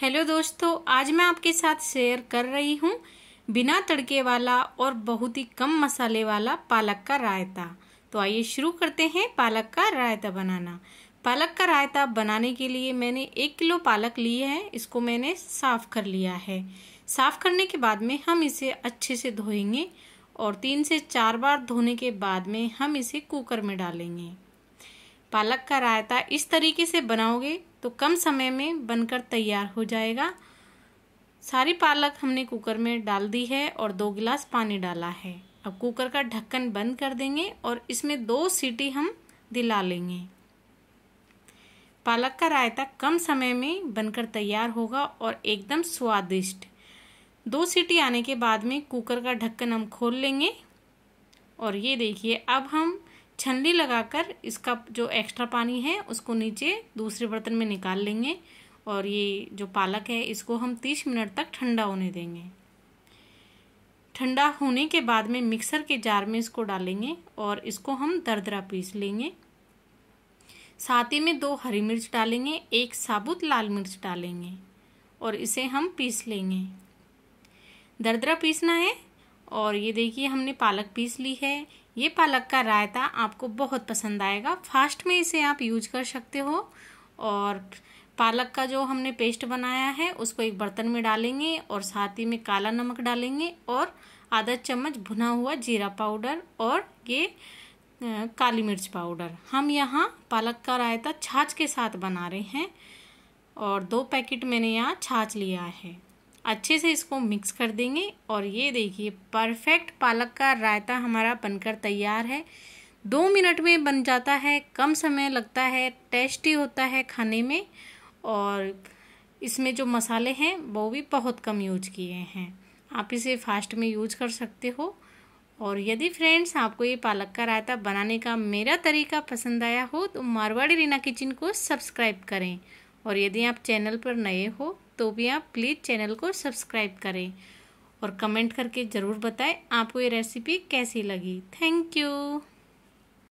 hello दोस्तों आज मैं आपके साथ शेयर कर रही हूँ बिना तड़के वाला और बहुत ही कम मसाले वाला पालक का रायता तो आइए शुरू करते हैं पालक का रायता बनाना पालक का रायता बनाने के लिए मैंने एक किलो पालक ली है इसको मैंने साफ़ कर लिया है साफ़ करने के बाद में हम इसे अच्छे से धोएंगे और तीन से चार बार धोने के बाद में हम इसे कुकर में डालेंगे पालक का रायता इस तरीके से बनाओगे तो कम समय में बनकर तैयार हो जाएगा सारी पालक हमने कुकर में डाल दी है और दो गिलास पानी डाला है अब कुकर का ढक्कन बंद कर देंगे और इसमें दो सीटी हम दिला लेंगे पालक का रायता कम समय में बनकर तैयार होगा और एकदम स्वादिष्ट दो सीटी आने के बाद में कुकर का ढक्कन हम खोल लेंगे और ये देखिए अब हम छनली लगाकर इसका जो एक्स्ट्रा पानी है उसको नीचे दूसरे बर्तन में निकाल लेंगे और ये जो पालक है इसको हम तीस मिनट तक ठंडा होने देंगे ठंडा होने के बाद में मिक्सर के जार में इसको डालेंगे और इसको हम दरदरा पीस लेंगे साथ ही में दो हरी मिर्च डालेंगे एक साबुत लाल मिर्च डालेंगे और इसे हम पीस लेंगे दरदरा पीसना है और ये देखिए हमने पालक पीस ली है ये पालक का रायता आपको बहुत पसंद आएगा फास्ट में इसे आप यूज कर सकते हो और पालक का जो हमने पेस्ट बनाया है उसको एक बर्तन में डालेंगे और साथ ही में काला नमक डालेंगे और आधा चम्मच भुना हुआ जीरा पाउडर और ये काली मिर्च पाउडर हम यहाँ पालक का रायता छाछ के साथ बना रहे हैं और दो पैकेट मैंने यहाँ छाछ लिया है अच्छे से इसको मिक्स कर देंगे और ये देखिए परफेक्ट पालक का रायता हमारा बनकर तैयार है दो मिनट में बन जाता है कम समय लगता है टेस्टी होता है खाने में और इसमें जो मसाले हैं वो भी बहुत कम यूज किए हैं आप इसे फास्ट में यूज कर सकते हो और यदि फ्रेंड्स आपको ये पालक का रायता बनाने का मेरा तरीका पसंद आया हो तो मारवाड़ी रीना किचन को सब्सक्राइब करें और यदि आप चैनल पर नए हो तो भी आप प्लीज़ चैनल को सब्सक्राइब करें और कमेंट करके ज़रूर बताएं आपको ये रेसिपी कैसी लगी थैंक यू